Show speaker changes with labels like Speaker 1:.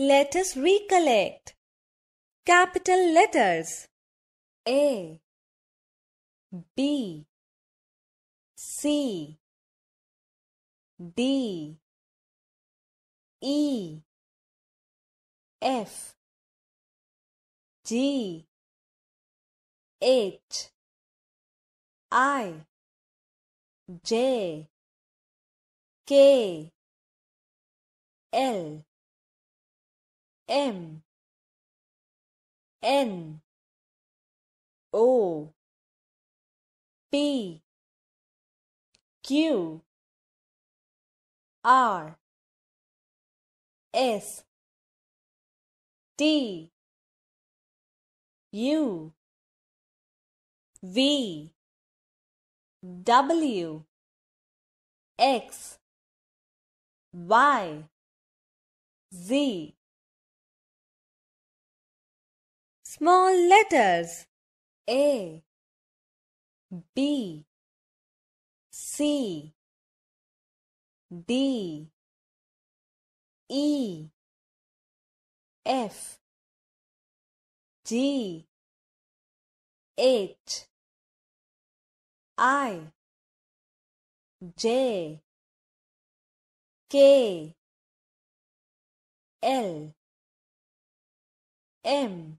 Speaker 1: Let us recollect. Capital letters A, B, C, D, E, F, G, H, I, J, K, L. M N O P Q R S T U V W X Y Z small letters A B C D E F G H I J K L M